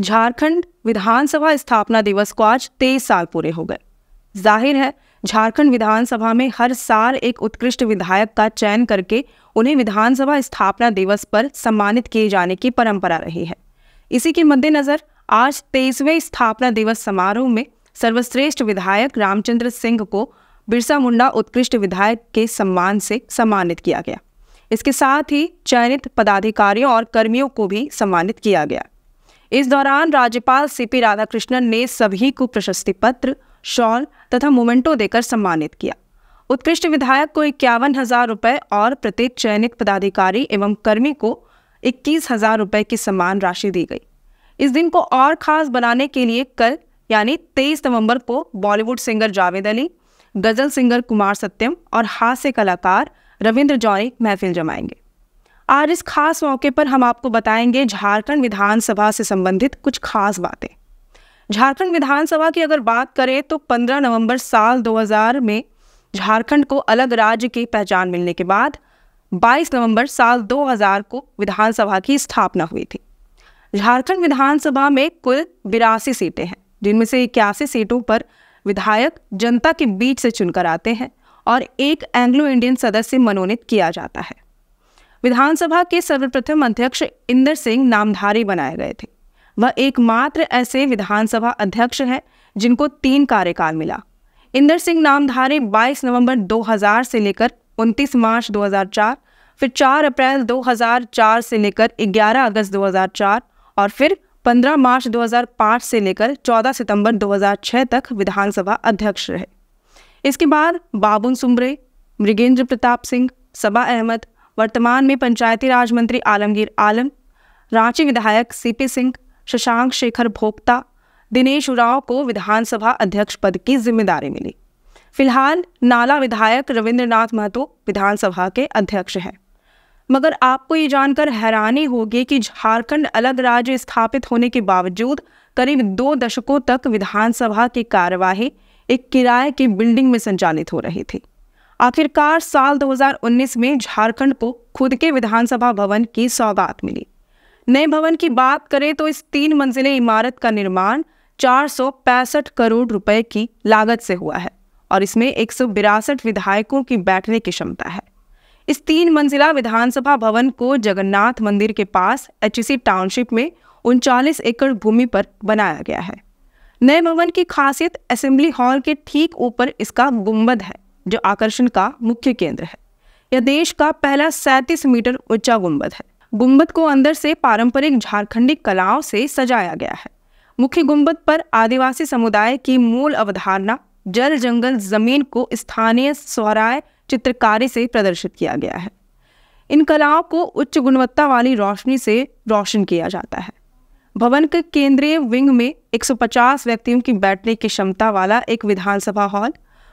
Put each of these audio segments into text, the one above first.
झारखंड विधानसभा स्थापना दिवस को आज तेईस साल पूरे हो गए जाहिर है झारखंड विधानसभा में हर साल एक उत्कृष्ट विधायक का चयन करके उन्हें विधानसभा स्थापना दिवस पर सम्मानित किए जाने की परंपरा रही है इसी के मद्देनज़र आज तेईसवें स्थापना दिवस समारोह में सर्वश्रेष्ठ विधायक रामचंद्र सिंह को बिरसा मुंडा उत्कृष्ट विधायक के सम्मान से सम्मानित किया गया इसके साथ ही चयनित पदाधिकारियों और कर्मियों को भी सम्मानित किया गया इस दौरान राज्यपाल सीपी राधाकृष्णन ने सभी को प्रशस्ति पत्र शॉल तथा मोमेंटो देकर सम्मानित किया उत्कृष्ट विधायक को इक्यावन हजार रुपये और प्रत्येक चयनित पदाधिकारी एवं कर्मी को इक्कीस हजार रुपये की सम्मान राशि दी गई इस दिन को और खास बनाने के लिए कल यानी 23 नवंबर को बॉलीवुड सिंगर जावेद अली गज़ल सिंगर कुमार सत्यम और हास्य कलाकार रविंद्र जौरी महफिल जमाएंगे आज इस खास मौके पर हम आपको बताएंगे झारखंड विधानसभा से संबंधित कुछ खास बातें झारखंड विधानसभा की अगर बात करें तो 15 नवंबर साल 2000 में झारखंड को अलग राज्य की पहचान मिलने के बाद 22 नवंबर साल 2000 को विधानसभा की स्थापना हुई थी झारखंड विधानसभा में कुल बिरासी सीटें हैं जिनमें से इक्यासी सीटों पर विधायक जनता के बीच से चुनकर आते हैं और एक एंग्लो इंडियन सदस्य मनोनीत किया जाता है विधानसभा के सर्वप्रथम अध्यक्ष इंदर सिंह नामधारी बनाए गए थे वह एकमात्र ऐसे विधानसभा अध्यक्ष हैं जिनको तीन कार्यकाल मिला इंदर सिंह नामधारी 22 नवंबर 2000 से लेकर 29 मार्च 2004, फिर 4 अप्रैल 2004 से लेकर 11 अगस्त 2004 और फिर 15 मार्च 2005 से लेकर 14 सितंबर 2006 तक विधानसभा अध्यक्ष रहे इसके बाद बाबुन सुमरे मृगेंद्र प्रताप सिंह सबा अहमद वर्तमान में पंचायती राज मंत्री आलमगीर आलम रांची विधायक सीपी सिंह शशांक शेखर भोक्ता दिनेश उराव को विधानसभा अध्यक्ष पद की जिम्मेदारी मिली फिलहाल नाला विधायक रविंद्रनाथ महतो विधानसभा के अध्यक्ष हैं मगर आपको ये जानकर हैरानी होगी कि झारखंड अलग राज्य स्थापित होने के बावजूद करीब दो दशकों तक विधानसभा की कार्यवाही एक किराए की बिल्डिंग में संचालित हो रही थी आखिरकार साल 2019 में झारखंड को खुद के विधानसभा भवन की सौगात मिली नए भवन की बात करें तो इस तीन मंजिले इमारत का निर्माण चार करोड़ रुपए की लागत से हुआ है और इसमें एक विधायकों की बैठने की क्षमता है इस तीन मंजिला विधानसभा भवन को जगन्नाथ मंदिर के पास एच टाउनशिप में उनचालीस एकड़ भूमि पर बनाया गया है नए भवन की खासियत असेंबली हॉल के ठीक ऊपर इसका गुम्बद है जो आकर्षण का मुख्य केंद्र है यह देश का पहला सैंतीस मीटर ऊंचा गुंबद है गुंबद को अंदर से पारंपरिक झारखंडी कलाओं से सजाया गया है मुख्य गुंबद पर आदिवासी समुदाय की मूल अवधारणा जल जंगल जमीन को स्थानीय स्वराय चित्रकारी से प्रदर्शित किया गया है इन कलाओं को उच्च गुणवत्ता वाली रोशनी से रोशन किया जाता है भवन के केंद्रीय विंग में 150 व्यक्तियों की बैठने की क्षमता वाला एक विधानसभा हॉल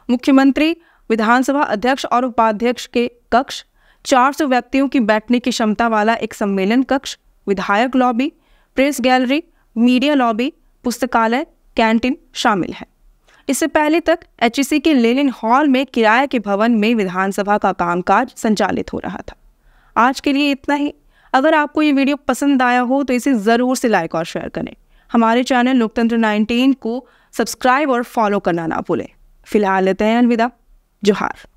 मुख्यमंत्री विधानसभा अध्यक्ष और उपाध्यक्ष के कक्ष 400 व्यक्तियों की बैठने की क्षमता वाला एक सम्मेलन कक्ष विधायक lobby press gallery media lobby पुस्तकालय कैंटीन शामिल है इससे पहले तक एच के लेलिन हॉल में किराए के भवन में विधानसभा का कामकाज संचालित हो रहा था आज के लिए इतना ही अगर आपको ये वीडियो पसंद आया हो तो इसे ज़रूर से लाइक और शेयर करें हमारे चैनल लोकतंत्र 19 को सब्सक्राइब और फॉलो करना ना भूलें फिलहाल लेते हैं अलविदा Johar.